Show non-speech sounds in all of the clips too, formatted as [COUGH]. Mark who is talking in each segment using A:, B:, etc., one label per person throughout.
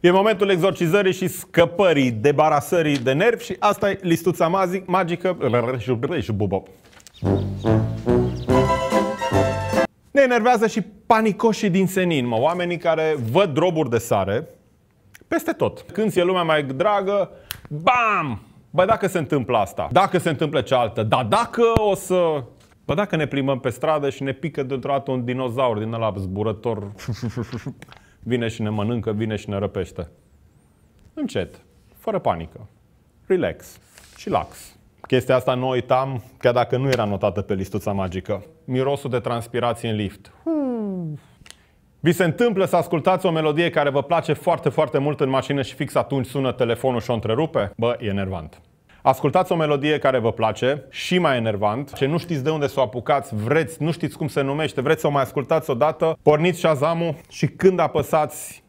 A: E momentul exorcizării și scăpării, debarasării de nervi și asta e listuța magic, magică. Ne enervează și panicoșii din senin, mă, oamenii care văd droburi de sare peste tot. Când e lumea mai dragă, bam! Bă, dacă se întâmplă asta, dacă se întâmplă cealaltă, da dacă o să... Bă, dacă ne plimbăm pe stradă și ne pică dintr-o dată un dinozaur din ăla zburător... [LAUGHS] vine și ne mănâncă, vine și ne răpește. Încet, fără panică, relax, și lax. Chestia asta nu uitam, chiar dacă nu era notată pe listuța magică. Mirosul de transpirație în lift. Vi se întâmplă să ascultați o melodie care vă place foarte, foarte mult în mașină și fix atunci sună telefonul și o întrerupe? Bă, e nervant. Ascultați o melodie care vă place și mai enervant, ce nu știți de unde să o apucați, vreți, nu știți cum se numește, vreți să o mai ascultați odată, porniți shazam și când apăsați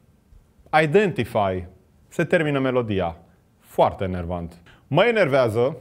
A: Identify, se termină melodia. Foarte enervant. Mă enervează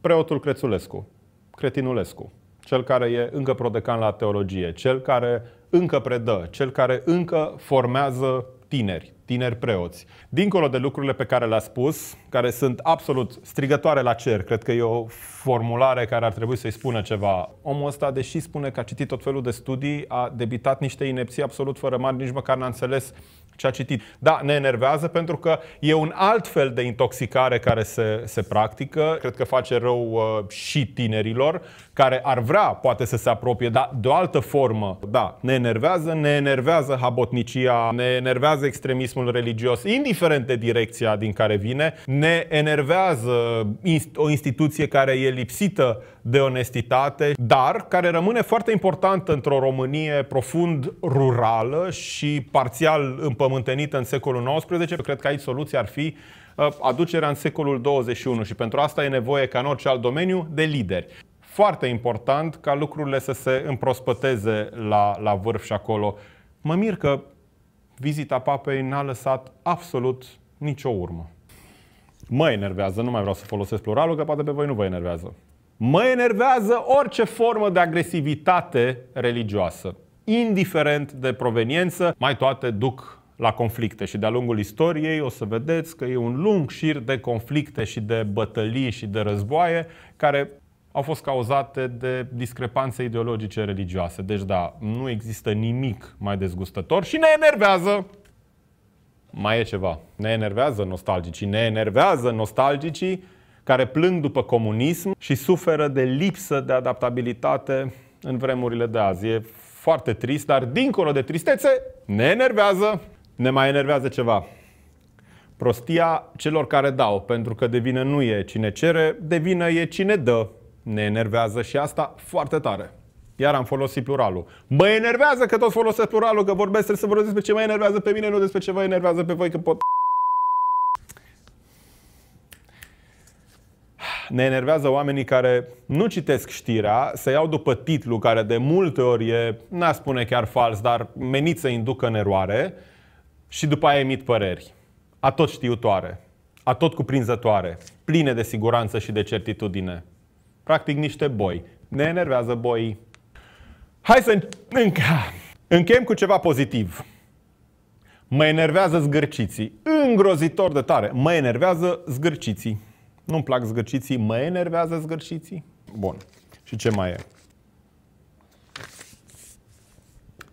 A: preotul Crețulescu, Cretinulescu, cel care e încă prodecan la teologie, cel care încă predă, cel care încă formează tineri tineri preoți. Dincolo de lucrurile pe care le-a spus, care sunt absolut strigătoare la cer, cred că e o formulare care ar trebui să-i spună ceva. Omul ăsta, deși spune că a citit tot felul de studii, a debitat niște inepții absolut fără mari, nici măcar n-a înțeles ce a citit. Da, ne enervează pentru că e un alt fel de intoxicare care se, se practică. Cred că face rău uh, și tinerilor care ar vrea poate să se apropie, dar de o altă formă. Da, ne enervează, ne enervează habotnicia, ne enervează extremismul religios, indiferent de direcția din care vine, ne enervează o instituție care e lipsită de onestitate, dar care rămâne foarte importantă într-o Românie profund rurală și parțial împământată împământenită în secolul XIX, cred că aici soluția ar fi uh, aducerea în secolul 21 și pentru asta e nevoie, ca în orice alt domeniu, de lideri. Foarte important ca lucrurile să se împrospăteze la, la vârf și acolo. Mă mir că vizita papei n-a lăsat absolut nicio urmă. Mă enervează, nu mai vreau să folosesc pluralul, că poate pe voi nu vă enervează. Mă enervează orice formă de agresivitate religioasă, indiferent de proveniență, mai toate duc la conflicte și de-a lungul istoriei o să vedeți că e un lung șir de conflicte și de bătălii și de războaie care au fost cauzate de discrepanțe ideologice religioase. Deci da, nu există nimic mai dezgustător și ne enervează. Mai e ceva. Ne enervează nostalgicii, ne enervează nostalgicii care plâng după comunism și suferă de lipsă de adaptabilitate în vremurile de azi. E foarte trist, dar dincolo de tristețe, ne enervează. Ne mai enervează ceva. Prostia celor care dau, pentru că devine nu e cine cere, devine e cine dă. Ne enervează și asta foarte tare. Iar am folosit pluralul. Mă enervează că tot folosesc pluralul, că vorbesc, trebuie să vorbesc despre ce mă enervează pe mine, nu despre ce vă enervează pe voi, că pot... ne enervează oamenii care nu citesc știrea, se iau după titlu care de multe ori e, n-a spune chiar fals, dar menit să inducă în eroare și după aia emit păreri. A tot știutoare, a tot cuprinzătoare, pline de siguranță și de certitudine. Practic niște boi. Ne enervează boi. Hai să încă... Încheiem cu ceva pozitiv. Mă enervează zgârciții. Îngrozitor de tare. Mă enervează zgârciții. Nu-mi plac zgârciții. Mă enervează zgârciții. Bun. Și ce mai e?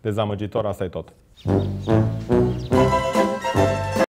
A: Dezamăgitor, asta e tot.